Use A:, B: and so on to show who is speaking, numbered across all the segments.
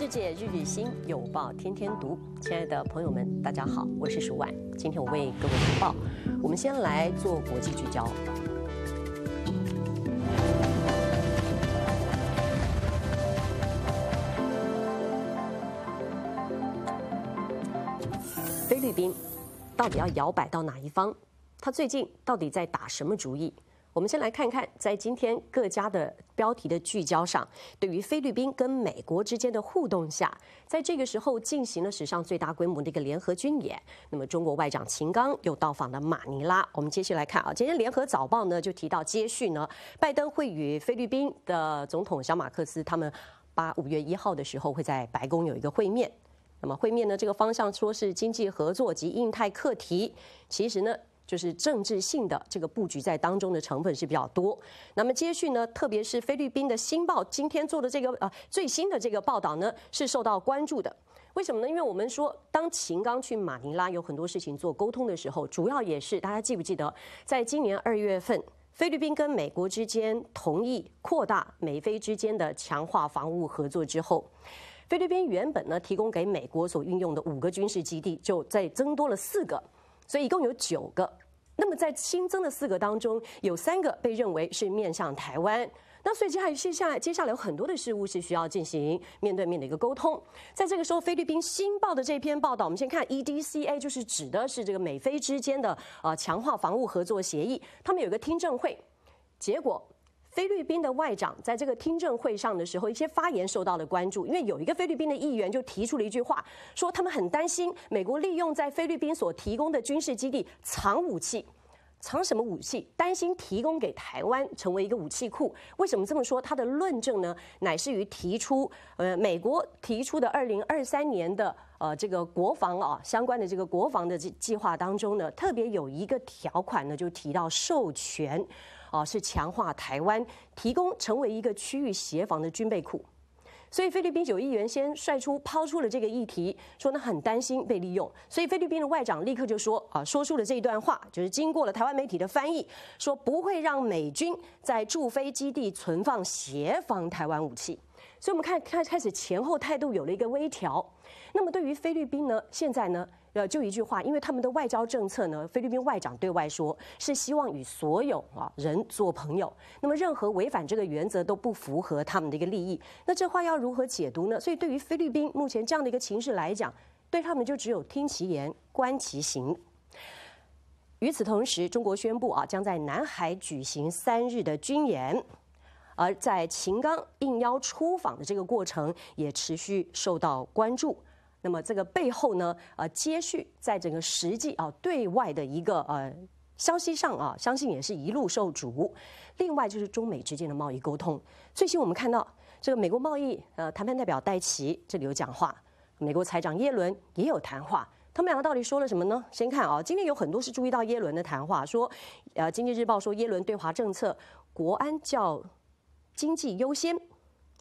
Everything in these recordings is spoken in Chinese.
A: 世界日日新，有报天天读。亲爱的朋友们，大家好，我是舒婉。今天我为各位读报。我们先来做国际聚焦。菲律宾到底要摇摆到哪一方？他最近到底在打什么主意？我们先来看看，在今天各家的标题的聚焦上，对于菲律宾跟美国之间的互动下，在这个时候进行了史上最大规模的一个联合军演。那么，中国外长秦刚又到访了马尼拉。我们接续来看啊，今天联合早报呢就提到，接续呢，拜登会与菲律宾的总统小马克思他们，八五月一号的时候会在白宫有一个会面。那么会面呢这个方向说是经济合作及印太课题，其实呢。就是政治性的这个布局在当中的成分是比较多。那么接续呢，特别是菲律宾的《新报》今天做的这个呃最新的这个报道呢，是受到关注的。为什么呢？因为我们说，当秦刚去马尼拉有很多事情做沟通的时候，主要也是大家记不记得，在今年二月份，菲律宾跟美国之间同意扩大美菲之间的强化防务合作之后，菲律宾原本呢提供给美国所运用的五个军事基地，就在增多了四个，所以一共有九个。那么在新增的四个当中，有三个被认为是面向台湾。那所以接下来接下来接下来有很多的事物是需要进行面对面的一个沟通。在这个时候，菲律宾新报的这篇报道，我们先看 EDCA，就是指的是这个美菲之间的呃强化防务合作协议。他们有个听证会，结果。菲律宾的外长在这个听证会上的时候，一些发言受到了关注，因为有一个菲律宾的议员就提出了一句话，说他们很担心美国利用在菲律宾所提供的军事基地藏武器，藏什么武器？担心提供给台湾成为一个武器库。为什么这么说？他的论证呢，乃至于提出，呃，美国提出的二零二三年的呃这个国防啊相关的这个国防的计计划当中呢，特别有一个条款呢就提到授权。啊，是强化台湾提供成为一个区域协防的军备库，所以菲律宾九议员先率出抛出了这个议题，说呢很担心被利用，所以菲律宾的外长立刻就说啊，说出了这一段话，就是经过了台湾媒体的翻译，说不会让美军在驻菲基地存放协防台湾武器，所以我们看开开始前后态度有了一个微调，那么对于菲律宾呢，现在呢？呃，就一句话，因为他们的外交政策呢，菲律宾外长对外说是希望与所有啊人做朋友，那么任何违反这个原则都不符合他们的一个利益。那这话要如何解读呢？所以对于菲律宾目前这样的一个情势来讲，对他们就只有听其言，观其行。与此同时，中国宣布啊将在南海举行三日的军演，而在秦刚应邀出访的这个过程也持续受到关注。那么这个背后呢，呃，接续在整个实际啊对外的一个呃消息上啊，相信也是一路受阻。另外就是中美之间的贸易沟通。最近我们看到这个美国贸易呃谈判代表戴奇这里有讲话，美国财长耶伦也有谈话，他们两个到底说了什么呢？先看啊，今天有很多是注意到耶伦的谈话，说呃《经济日报》说耶伦对华政策国安较经济优先。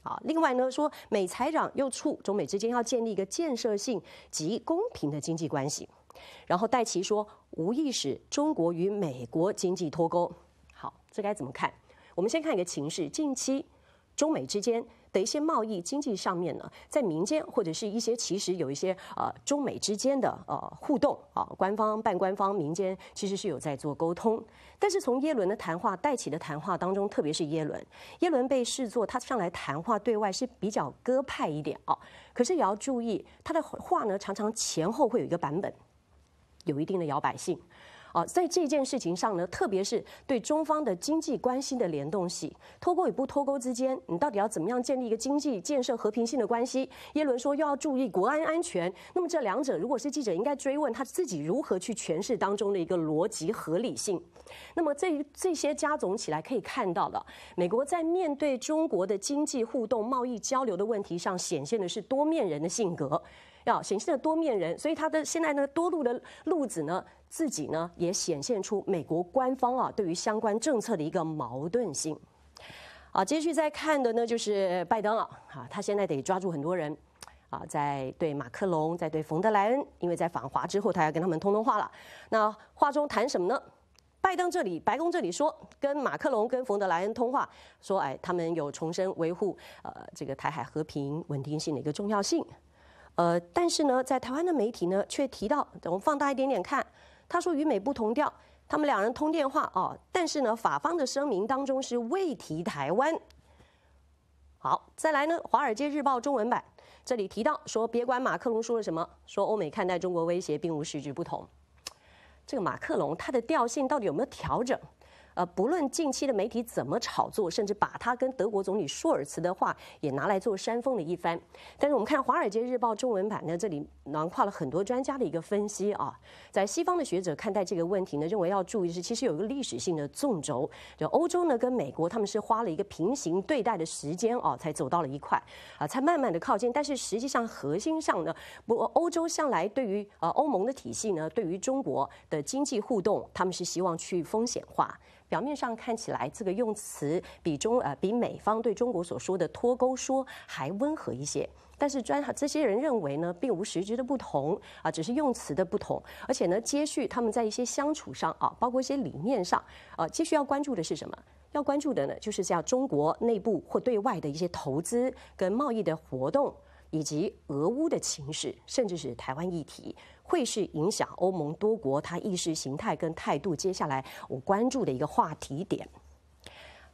A: 啊，另外呢，说美财长又促中美之间要建立一个建设性及公平的经济关系，然后戴奇说无意使中国与美国经济脱钩。好，这该怎么看？我们先看一个情势，近期中美之间。的一些贸易经济上面呢，在民间或者是一些其实有一些呃中美之间的呃互动啊，官方、半官方、民间其实是有在做沟通。但是从耶伦的谈话带起的谈话当中，特别是耶伦，耶伦被视作他上来谈话对外是比较鸽派一点啊。可是也要注意他的话呢，常常前后会有一个版本，有一定的摇摆性。啊，在这件事情上呢，特别是对中方的经济关系的联动性，脱钩与不脱钩之间，你到底要怎么样建立一个经济建设和平性的关系？耶伦说又要注意国安安全，那么这两者如果是记者，应该追问他自己如何去诠释当中的一个逻辑合理性。那么这这些加总起来，可以看到了，美国在面对中国的经济互动、贸易交流的问题上，显现的是多面人的性格。要显现的多面人，所以他的现在呢多路的路子呢，自己呢也显现出美国官方啊对于相关政策的一个矛盾性。啊，继续再看的呢就是拜登啊，啊，他现在得抓住很多人啊，在对马克龙，在对冯德莱恩，因为在访华之后，他要跟他们通通话了。那话中谈什么呢？拜登这里白宫这里说，跟马克龙跟冯德莱恩通话，说哎，他们有重申维护呃这个台海和平稳定性的一个重要性。呃，但是呢，在台湾的媒体呢，却提到，我们放大一点点看，他说与美不同调，他们两人通电话哦，但是呢，法方的声明当中是未提台湾。好，再来呢，《华尔街日报》中文版这里提到说，别管马克龙说了什么，说欧美看待中国威胁并无实质不同。这个马克龙他的调性到底有没有调整？呃，不论近期的媒体怎么炒作，甚至把他跟德国总理舒尔茨的话也拿来做煽风了一番。但是我们看《华尔街日报》中文版呢，这里囊括了很多专家的一个分析啊。在西方的学者看待这个问题呢，认为要注意的是，其实有一个历史性的纵轴，就欧洲呢跟美国他们是花了一个平行对待的时间啊，才走到了一块啊，才慢慢的靠近。但是实际上核心上呢，不，欧洲向来对于呃欧盟的体系呢，对于中国的经济互动，他们是希望去风险化。表面上看起来，这个用词比中呃比美方对中国所说的脱钩说还温和一些。但是专这些人认为呢，并无实质的不同啊，只是用词的不同。而且呢，接续他们在一些相处上啊，包括一些理念上，呃，接续要关注的是什么？要关注的呢，就是像中国内部或对外的一些投资、跟贸易的活动，以及俄乌的情势，甚至是台湾议题。会是影响欧盟多国他意识形态跟态度，接下来我关注的一个话题点。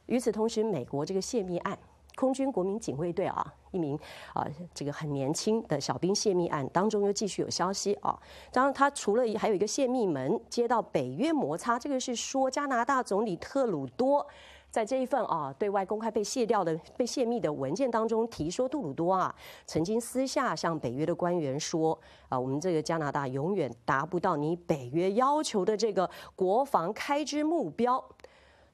A: 与此同时，美国这个泄密案，空军国民警卫队啊，一名啊这个很年轻的小兵泄密案当中又继续有消息啊。当然，他除了还有一个泄密门，接到北约摩擦，这个是说加拿大总理特鲁多。在这一份啊对外公开被卸掉的被泄密的文件当中，提说杜鲁多啊曾经私下向北约的官员说啊，我们这个加拿大永远达不到你北约要求的这个国防开支目标。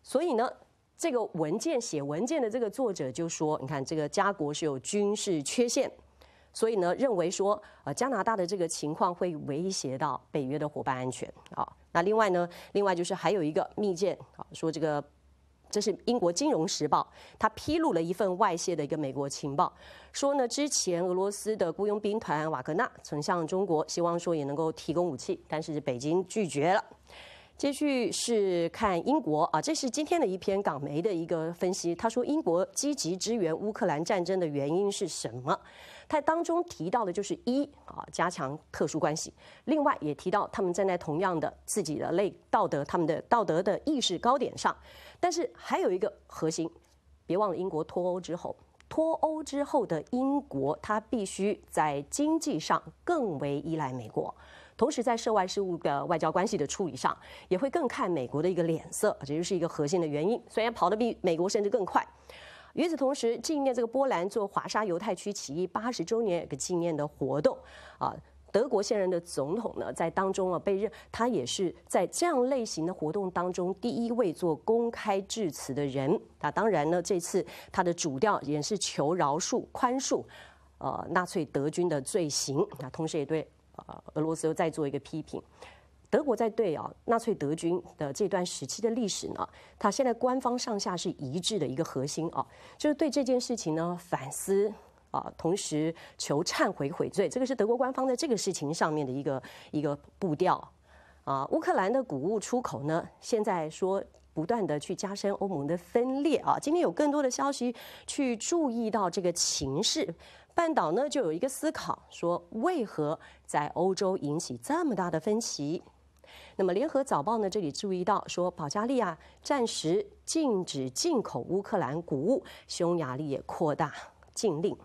A: 所以呢，这个文件写文件的这个作者就说，你看这个加国是有军事缺陷，所以呢认为说呃加拿大的这个情况会威胁到北约的伙伴安全啊。那另外呢，另外就是还有一个密件啊，说这个。这是英国金融时报，它披露了一份外泄的一个美国情报，说呢，之前俄罗斯的雇佣兵团瓦格纳曾向中国希望说也能够提供武器，但是北京拒绝了。继续是看英国啊，这是今天的一篇港媒的一个分析，他说英国积极支援乌克兰战争的原因是什么？他当中提到的就是一啊，加强特殊关系，另外也提到他们站在同样的自己的类道德，他们的道德的意识高点上。但是还有一个核心，别忘了英国脱欧之后，脱欧之后的英国，它必须在经济上更为依赖美国，同时在涉外事务的外交关系的处理上，也会更看美国的一个脸色，这就是一个核心的原因。虽然跑得比美国甚至更快，与此同时，纪念这个波兰做华沙犹太区起义八十周年一个纪念的活动啊。德国现任的总统呢，在当中啊被认，他也是在这样类型的活动当中第一位做公开致辞的人。那当然呢，这次他的主调也是求饶恕、宽恕，呃，纳粹德军的罪行。那同时也对呃俄罗斯又再做一个批评。德国在对啊纳粹德军的这段时期的历史呢，他现在官方上下是一致的一个核心啊，就是对这件事情呢反思。啊，同时求忏悔悔罪，这个是德国官方在这个事情上面的一个一个步调。啊，乌克兰的谷物出口呢，现在说不断的去加深欧盟的分裂啊。今天有更多的消息去注意到这个情势，半岛呢就有一个思考，说为何在欧洲引起这么大的分歧？那么联合早报呢这里注意到说，保加利亚暂时禁止进口乌克兰谷物，匈牙利也扩大禁令。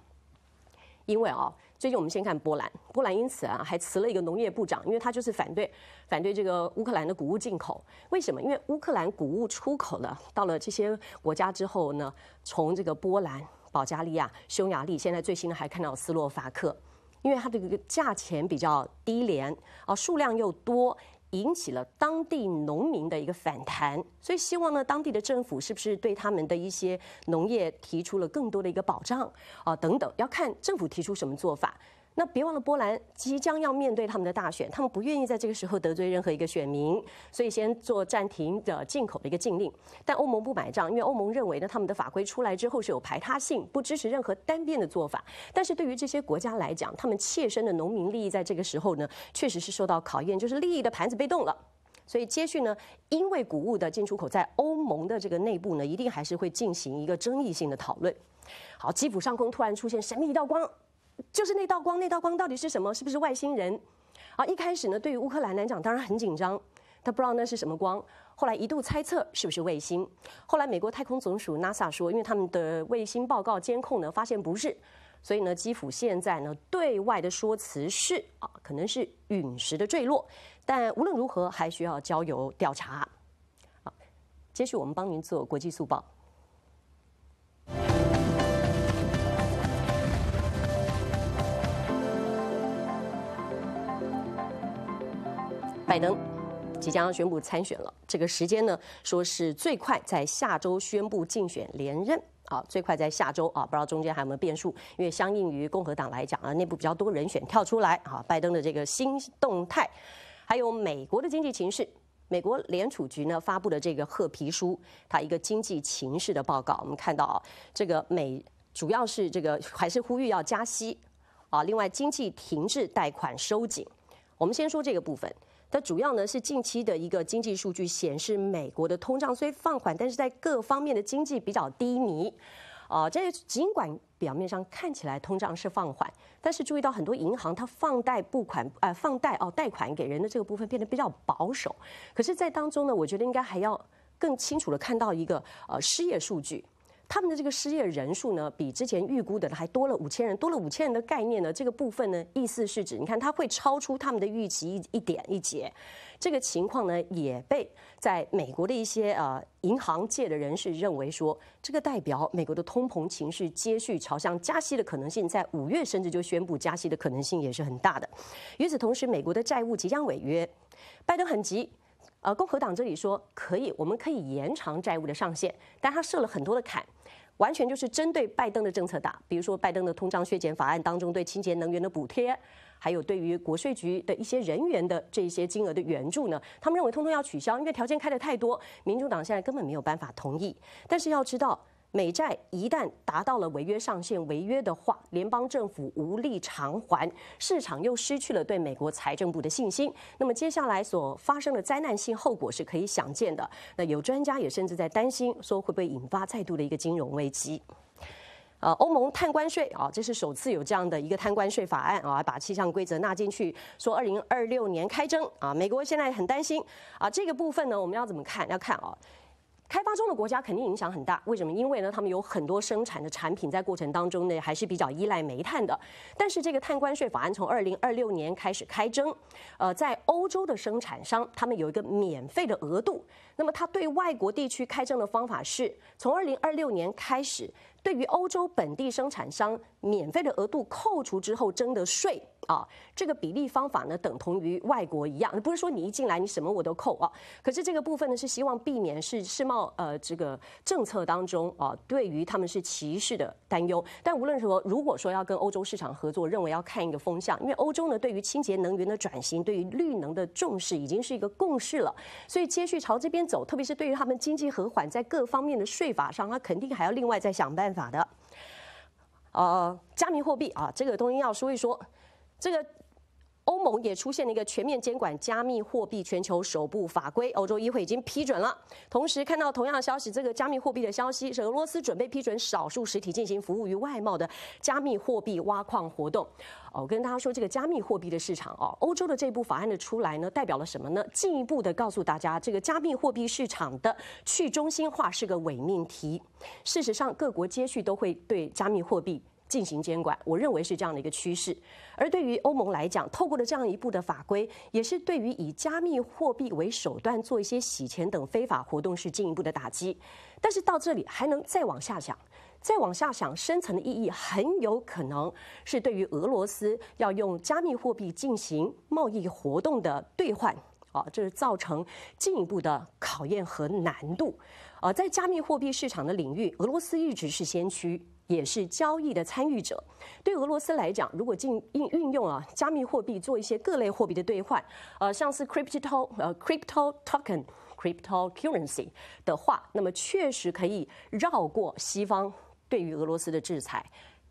A: 因为啊，最近我们先看波兰，波兰因此啊还辞了一个农业部长，因为他就是反对反对这个乌克兰的谷物进口。为什么？因为乌克兰谷物出口了，到了这些国家之后呢，从这个波兰、保加利亚、匈牙利，现在最新的还看到斯洛伐克，因为它的这个价钱比较低廉啊，数量又多。引起了当地农民的一个反弹，所以希望呢，当地的政府是不是对他们的一些农业提出了更多的一个保障啊？等等，要看政府提出什么做法。那别忘了，波兰即将要面对他们的大选，他们不愿意在这个时候得罪任何一个选民，所以先做暂停的进口的一个禁令。但欧盟不买账，因为欧盟认为呢，他们的法规出来之后是有排他性，不支持任何单边的做法。但是对于这些国家来讲，他们切身的农民利益在这个时候呢，确实是受到考验，就是利益的盘子被动了。所以接续呢，因为谷物的进出口在欧盟的这个内部呢，一定还是会进行一个争议性的讨论。好，基辅上空突然出现神秘一道光。就是那道光，那道光到底是什么？是不是外星人？啊，一开始呢，对于乌克兰来讲，当然很紧张，他不知道那是什么光。后来一度猜测是不是卫星。后来美国太空总署 NASA 说，因为他们的卫星报告监控呢，发现不是。所以呢，基辅现在呢对外的说辞是啊，可能是陨石的坠落。但无论如何，还需要交由调查。好，接续我们帮您做国际速报。拜登即将宣布参选了，这个时间呢，说是最快在下周宣布竞选连任啊，最快在下周啊，不知道中间还有没有变数。因为相应于共和党来讲啊，内部比较多人选跳出来啊，拜登的这个新动态，还有美国的经济情势。美国联储局呢发布的这个褐皮书，它一个经济情势的报告，我们看到啊，这个美主要是这个还是呼吁要加息啊，另外经济停滞，贷款收紧。我们先说这个部分。它主要呢是近期的一个经济数据显示，美国的通胀虽放缓，但是在各方面的经济比较低迷。啊，这尽管表面上看起来通胀是放缓，但是注意到很多银行它放贷、不款、呃放贷哦，贷款给人的这个部分变得比较保守。可是，在当中呢，我觉得应该还要更清楚的看到一个呃失业数据。他们的这个失业人数呢，比之前预估的还多了五千人，多了五千人的概念呢，这个部分呢，意思是指，你看，它会超出他们的预期一一点一节。这个情况呢，也被在美国的一些呃银行界的人士认为说，这个代表美国的通膨情势接续朝向加息的可能性，在五月甚至就宣布加息的可能性也是很大的。与此同时，美国的债务即将违约，拜登很急。呃，共和党这里说可以，我们可以延长债务的上限，但他设了很多的坎，完全就是针对拜登的政策打。比如说拜登的通胀削减法案当中对清洁能源的补贴，还有对于国税局的一些人员的这些金额的援助呢，他们认为通通要取消，因为条件开的太多，民主党现在根本没有办法同意。但是要知道。美债一旦达到了违约上限，违约的话，联邦政府无力偿还，市场又失去了对美国财政部的信心，那么接下来所发生的灾难性后果是可以想见的。那有专家也甚至在担心，说会不会引发再度的一个金融危机？呃，欧盟碳关税啊，这是首次有这样的一个碳关税法案啊，把气象规则纳进去，说二零二六年开征啊，美国现在很担心啊，这个部分呢，我们要怎么看？要看啊。开发中的国家肯定影响很大，为什么？因为呢，他们有很多生产的产品在过程当中呢还是比较依赖煤炭的。但是这个碳关税法案从二零二六年开始开征，呃，在欧洲的生产商他们有一个免费的额度。那么他对外国地区开征的方法是，从二零二六年开始，对于欧洲本地生产商免费的额度扣除之后征的税。啊，这个比例方法呢，等同于外国一样，不是说你一进来你什么我都扣啊。可是这个部分呢，是希望避免是世贸呃这个政策当中啊，对于他们是歧视的担忧。但无论如何，如果说要跟欧洲市场合作，认为要看一个风向，因为欧洲呢对于清洁能源的转型，对于绿能的重视，已经是一个共识了。所以接续朝这边走，特别是对于他们经济和缓，在各方面的税法上，他肯定还要另外再想办法的。呃，加密货币啊，这个东西要说一说。这个欧盟也出现了一个全面监管加密货币全球首部法规，欧洲议会已经批准了。同时看到同样的消息，这个加密货币的消息是俄罗斯准备批准少数实体进行服务于外贸的加密货币挖矿活动。哦，跟大家说，这个加密货币的市场哦，欧洲的这部法案的出来呢，代表了什么呢？进一步的告诉大家，这个加密货币市场的去中心化是个伪命题。事实上，各国接续都会对加密货币。进行监管，我认为是这样的一个趋势。而对于欧盟来讲，透过了这样一部的法规，也是对于以加密货币为手段做一些洗钱等非法活动是进一步的打击。但是到这里还能再往下想，再往下想，深层的意义很有可能是对于俄罗斯要用加密货币进行贸易活动的兑换啊，这是造成进一步的考验和难度。呃，在加密货币市场的领域，俄罗斯一直是先驱，也是交易的参与者。对俄罗斯来讲，如果进运运用啊加密货币做一些各类货币的兑换，呃，像是 crypto 呃 crypto token、crypto currency 的话，那么确实可以绕过西方对于俄罗斯的制裁，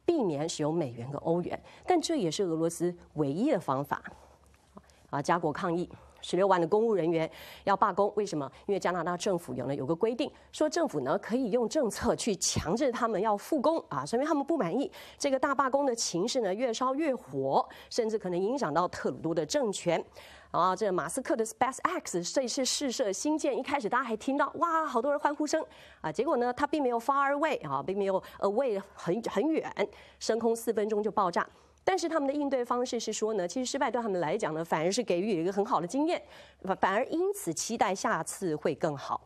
A: 避免使用美元和欧元。但这也是俄罗斯唯一的方法。啊，加国抗议。十六万的公务人员要罢工，为什么？因为加拿大政府有呢有个规定，说政府呢可以用政策去强制他们要复工啊，说明他们不满意。这个大罢工的情势呢越烧越火，甚至可能影响到特鲁多的政权。啊，这马斯克的 SpaceX 这次试射新舰，一开始大家还听到哇，好多人欢呼声啊，结果呢他并没有 far away 啊，并没有 away 很很远，升空四分钟就爆炸。但是他们的应对方式是说呢，其实失败对他们来讲呢，反而是给予一个很好的经验，反反而因此期待下次会更好。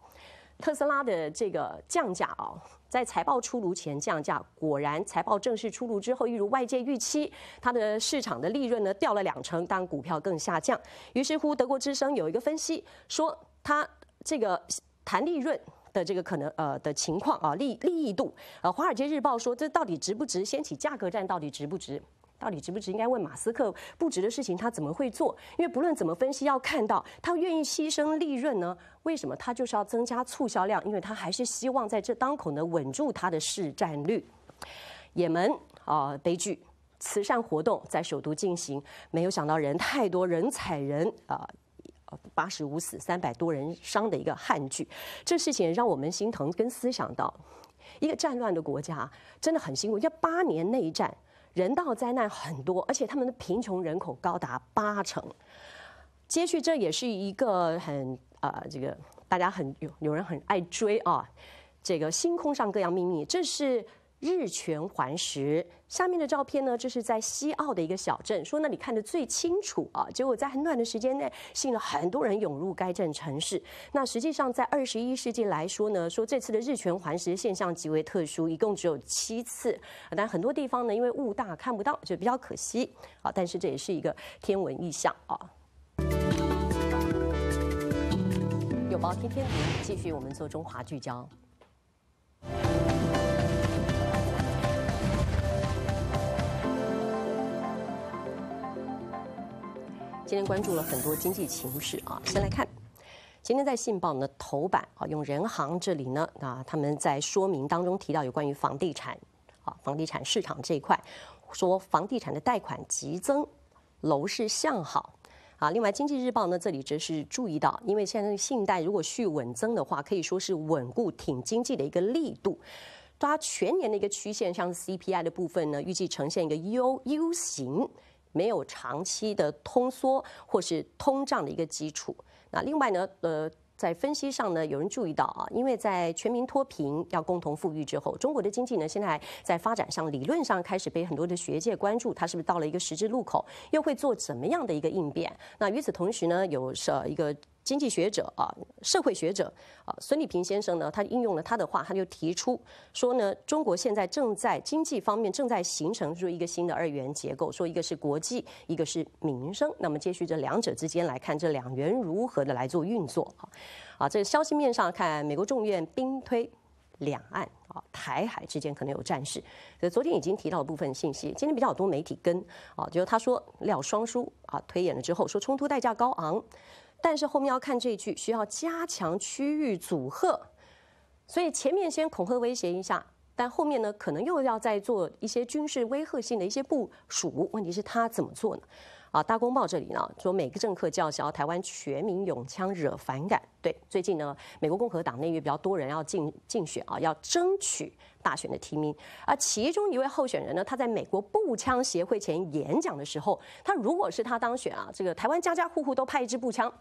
A: 特斯拉的这个降价啊，在财报出炉前降价，果然财报正式出炉之后，一如外界预期，它的市场的利润呢掉了两成，当股票更下降。于是乎，德国之声有一个分析说，它这个谈利润的这个可能呃的情况啊，利利益度呃，华尔街日报说这到底值不值？掀起价格战到底值不值？到底值不值？应该问马斯克，不值的事情他怎么会做？因为不论怎么分析，要看到他愿意牺牲利润呢？为什么他就是要增加促销量？因为他还是希望在这当口呢稳住他的市占率。也门啊，悲剧！慈善活动在首都进行，没有想到人太多，人踩人啊，八十五死，三百多人伤的一个汉剧。这事情让我们心疼，跟思想到一个战乱的国家真的很辛苦。要八年内战。人道灾难很多，而且他们的贫穷人口高达八成。接续，这也是一个很啊，这个大家很有有人很爱追啊，这个星空上各样秘密，这是。日全环食，下面的照片呢，这是在西澳的一个小镇，说那里看得最清楚啊。结果在很短的时间内，吸引了很多人涌入该镇城市。那实际上，在二十一世纪来说呢，说这次的日全环食现象极为特殊，一共只有七次。但很多地方呢，因为雾大看不到，就比较可惜啊。但是这也是一个天文意象啊。有包天天读，继续我们做中华聚焦。今天关注了很多经济情势啊，先来看，今天在《信报》呢头版啊，用人行这里呢，啊，他们在说明当中提到有关于房地产啊，房地产市场这一块，说房地产的贷款激增，楼市向好啊。另外，《经济日报》呢，这里则是注意到，因为现在信贷如果续稳增的话，可以说是稳固挺经济的一个力度。抓全年的一个曲线，像 CPI 的部分呢，预计呈现一个 U U 型。没有长期的通缩或是通胀的一个基础。那另外呢，呃，在分析上呢，有人注意到啊，因为在全民脱贫、要共同富裕之后，中国的经济呢，现在在发展上理论上开始被很多的学界关注，它是不是到了一个十字路口，又会做怎么样的一个应变？那与此同时呢，有呃一个。经济学者啊，社会学者啊，孙立平先生呢，他应用了他的话，他就提出说呢，中国现在正在经济方面正在形成说一个新的二元结构，说一个是国际，一个是民生。那么接续这两者之间来看，这两元如何的来做运作啊？啊，这个消息面上看，美国众院兵推两岸啊，台海之间可能有战事。所以昨天已经提到部分信息，今天比较多媒体跟啊，就是他说廖双书啊推演了之后说，冲突代价高昂。但是后面要看这一句，需要加强区域组合，所以前面先恐吓威胁一下，但后面呢，可能又要再做一些军事威吓性的一些部署。问题是，他怎么做呢？啊，《大公报》这里呢说，每个政客叫嚣台湾全民拥枪惹反感。对，最近呢，美国共和党内约比较多人要竞竞选啊，要争取大选的提名。而其中一位候选人呢，他在美国步枪协会前演讲的时候，他如果是他当选啊，这个台湾家家户户都派一支步枪。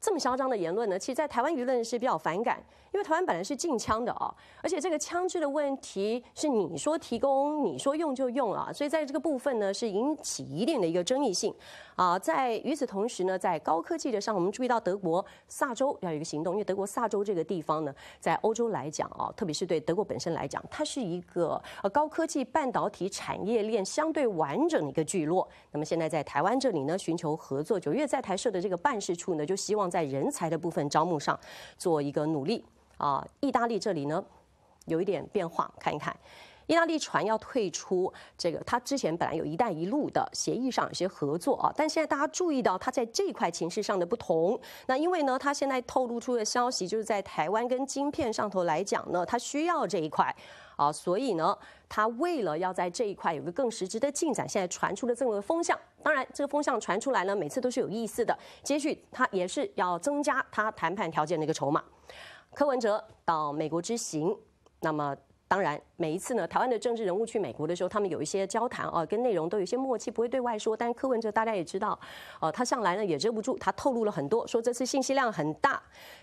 A: 这么嚣张的言论呢？其实，在台湾舆论是比较反感，因为台湾本来是禁枪的哦，而且这个枪支的问题是你说提供你说用就用啊，所以在这个部分呢是引起一定的一个争议性啊。在与此同时呢，在高科技的上，我们注意到德国萨州要有一个行动，因为德国萨州这个地方呢，在欧洲来讲啊，特别是对德国本身来讲，它是一个呃高科技半导体产业链相对完整的一个聚落。那么现在在台湾这里呢，寻求合作。九月在台设的这个办事处呢，就希望。在人才的部分招募上，做一个努力啊！意大利这里呢，有一点变化，看一看。意大利船要退出这个，他之前本来有一带一路的协议上有些合作啊，但现在大家注意到它在这块形势上的不同。那因为呢，它现在透露出的消息就是在台湾跟晶片上头来讲呢，它需要这一块。啊，所以呢，他为了要在这一块有个更实质的进展，现在传出了这么个风向。当然，这个风向传出来呢，每次都是有意思的。接续他也是要增加他谈判条件的一个筹码。柯文哲到美国之行，那么。当然，每一次呢，台湾的政治人物去美国的时候，他们有一些交谈啊，跟内容都有一些默契，不会对外说。但是柯文哲大家也知道，呃，他上来呢也遮不住，他透露了很多，说这次信息量很大。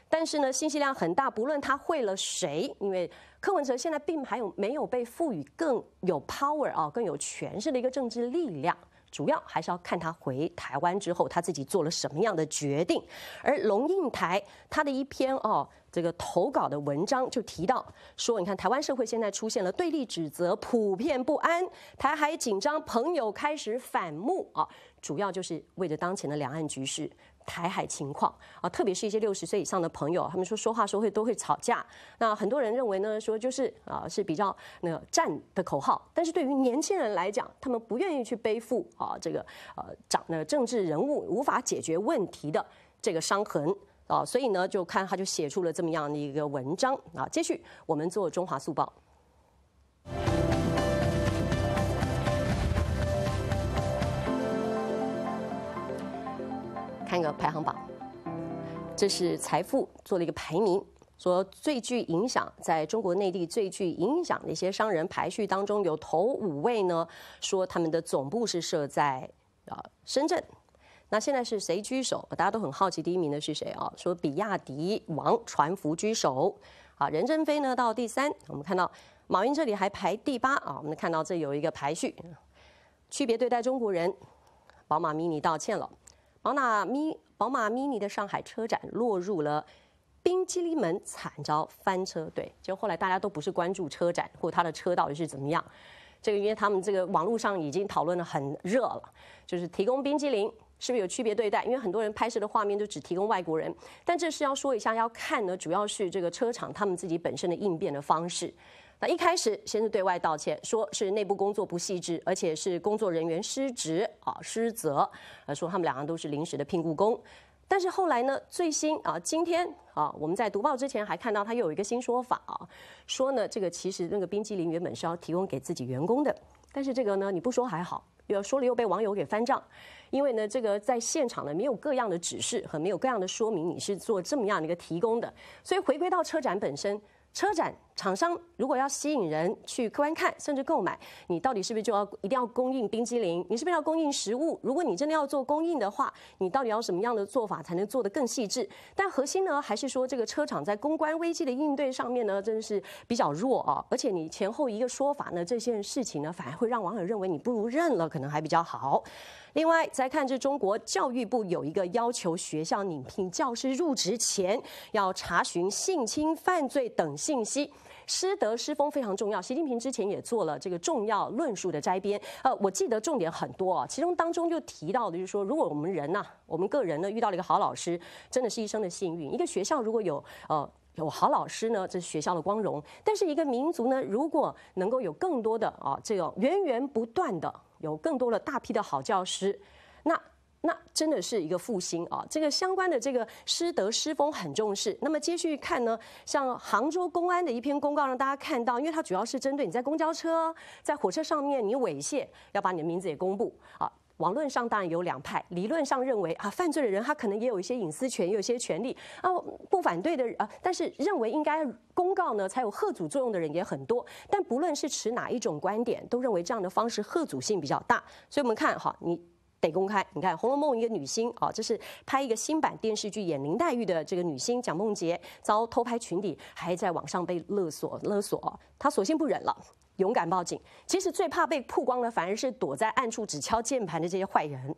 A: 但是呢，信息量很大，不论他会了谁，因为柯文哲现在并还有没有被赋予更有 power 啊、更有权势的一个政治力量。主要还是要看他回台湾之后他自己做了什么样的决定。而龙应台他的一篇哦这个投稿的文章就提到说，你看台湾社会现在出现了对立指责、普遍不安、台海紧张，朋友开始反目啊，主要就是为着当前的两岸局势。台海情况啊，特别是一些六十岁以上的朋友，他们说说话说会都会吵架。那很多人认为呢，说就是啊是比较那个战的口号。但是对于年轻人来讲，他们不愿意去背负啊这个呃长的政治人物无法解决问题的这个伤痕啊，所以呢就看他就写出了这么样的一个文章啊。接续我们做中华速报。看一个排行榜，这是财富做了一个排名，说最具影响在中国内地最具影响的一些商人排序当中，有头五位呢，说他们的总部是设在啊深圳。那现在是谁居首？大家都很好奇，第一名的是谁啊？说比亚迪王传福居首，啊，任正非呢到第三。我们看到马云这里还排第八啊。我们看到这有一个排序，区别对待中国人，宝马 mini 道歉了。宝马咪宝马 Mini 的上海车展落入了冰激凌门，惨遭翻车。对，就后来大家都不是关注车展或它的车到底是怎么样，这个因为他们这个网络上已经讨论的很热了，就是提供冰激凌是不是有区别对待？因为很多人拍摄的画面就只提供外国人，但这是要说一下要看呢，主要是这个车厂他们自己本身的应变的方式。那一开始先是对外道歉，说是内部工作不细致，而且是工作人员失职啊失责，呃说他们两个都是临时的聘雇工，但是后来呢最新啊今天啊我们在读报之前还看到他又有一个新说法啊，说呢这个其实那个冰激凌原本是要提供给自己员工的，但是这个呢你不说还好，要说了又被网友给翻账，因为呢这个在现场呢没有各样的指示和没有各样的说明你是做这么样的一个提供的，所以回归到车展本身，车展。厂商如果要吸引人去观看，甚至购买，你到底是不是就要一定要供应冰激凌？你是不是要供应食物？如果你真的要做供应的话，你到底要什么样的做法才能做得更细致？但核心呢，还是说这个车厂在公关危机的应对上面呢，真的是比较弱啊。而且你前后一个说法呢，这件事情呢，反而会让网友认为你不如认了，可能还比较好。另外再看这中国教育部有一个要求，学校拟聘教师入职前要查询性侵犯罪等信息。师德师风非常重要，习近平之前也做了这个重要论述的摘编。呃，我记得重点很多啊，其中当中就提到的就是说，如果我们人呐，我们个人呢遇到了一个好老师，真的是一生的幸运。一个学校如果有呃有好老师呢，这是学校的光荣。但是一个民族呢，如果能够有更多的啊这种源源不断的有更多的大批的好教师，那。那真的是一个复兴啊！这个相关的这个师德师风很重视。那么接续看呢，像杭州公安的一篇公告，让大家看到，因为它主要是针对你在公交车、在火车上面你猥亵，要把你的名字也公布啊。网论上当然有两派，理论上认为啊，犯罪的人他可能也有一些隐私权，也有一些权利啊，不反对的啊，但是认为应该公告呢才有贺阻作用的人也很多。但不论是持哪一种观点，都认为这样的方式贺阻性比较大。所以我们看哈，你。得公开，你看《红楼梦》一个女星啊，这是拍一个新版电视剧演林黛玉的这个女星蒋梦婕遭偷拍群体，还在网上被勒索勒索，她索性不忍了，勇敢报警。其实最怕被曝光的，反而是躲在暗处只敲键盘的这些坏人。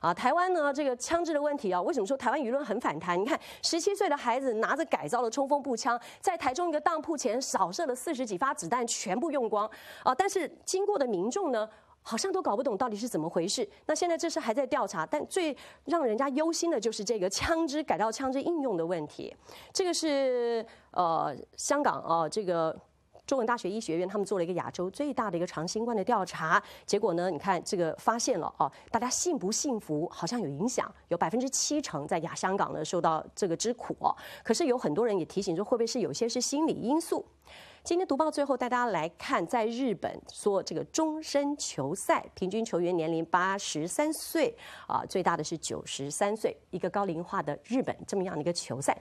A: 啊，台湾呢这个枪支的问题啊，为什么说台湾舆论很反弹？你看，十七岁的孩子拿着改造的冲锋步枪，在台中一个当铺前扫射了四十几发子弹，全部用光啊！但是经过的民众呢？好像都搞不懂到底是怎么回事。那现在这是还在调查，但最让人家忧心的就是这个枪支改造枪支应用的问题。这个是呃，香港啊，这个中文大学医学院他们做了一个亚洲最大的一个长新冠的调查，结果呢，你看这个发现了啊，大家幸不幸福好像有影响，有百分之七成在亚香港呢受到这个之苦。可是有很多人也提醒说，会不会是有些是心理因素？今天读报最后带大家来看，在日本说这个终身球赛，平均球员年龄八十三岁，啊，最大的是九十三岁，一个高龄化的日本这么样的一个球赛。